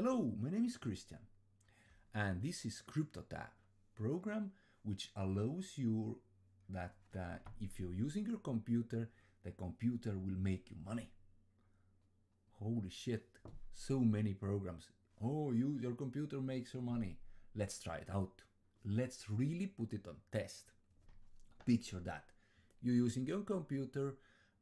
Hello, my name is Christian, and this is CryptoTab program which allows you that uh, if you're using your computer, the computer will make you money. Holy shit, so many programs. Oh, you, your computer makes your money. Let's try it out. Let's really put it on test. Picture that. You're using your computer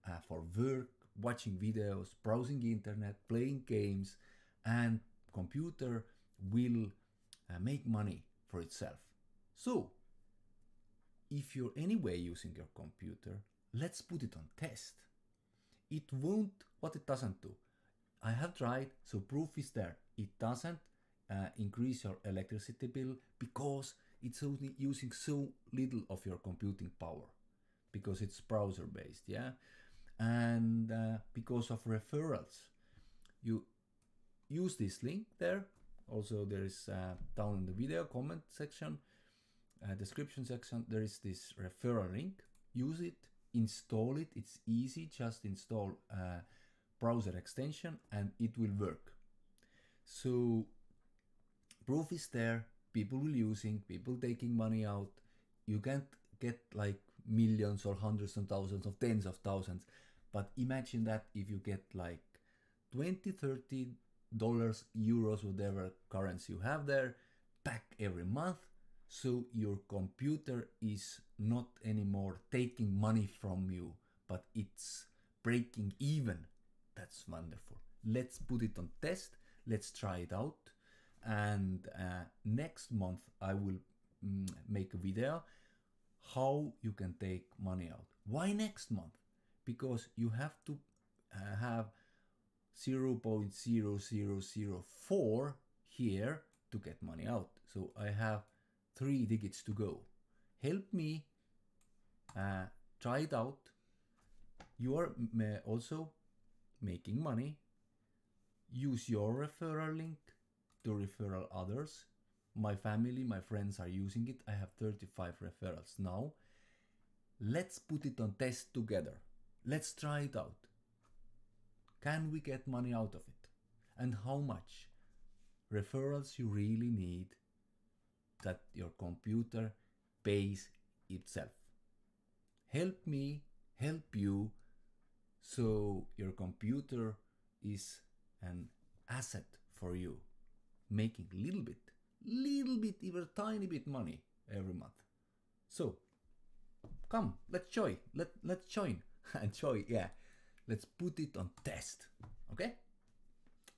uh, for work, watching videos, browsing internet, playing games, and computer will uh, make money for itself. So, if you're anyway using your computer, let's put it on test. It won't what it doesn't do. I have tried, so proof is there. It doesn't uh, increase your electricity bill because it's only using so little of your computing power because it's browser based, yeah? And uh, because of referrals, you use this link there. Also, there is uh, down in the video comment section, uh, description section, there is this referral link. Use it, install it. It's easy, just install a uh, browser extension and it will work. So proof is there, people will using, people taking money out. You can't get like millions or hundreds and thousands or tens of thousands. But imagine that if you get like 20, 30, dollars, euros, whatever currency you have there, back every month. So your computer is not anymore taking money from you, but it's breaking even. That's wonderful. Let's put it on test. Let's try it out. And uh, next month I will mm, make a video how you can take money out. Why next month? Because you have to uh, have 0.0004 here to get money out. So I have three digits to go. Help me uh, try it out. You are also making money. Use your referral link to referral others. My family, my friends are using it. I have 35 referrals now. Let's put it on test together. Let's try it out. Can we get money out of it? And how much? Referrals you really need that your computer pays itself. Help me help you so your computer is an asset for you making little bit little bit even tiny bit money every month so come let's join let, let's join and join yeah Let's put it on test, okay?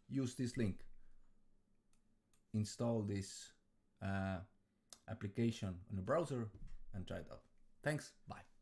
Use this link, install this uh, application on a browser and try it out. Thanks, bye.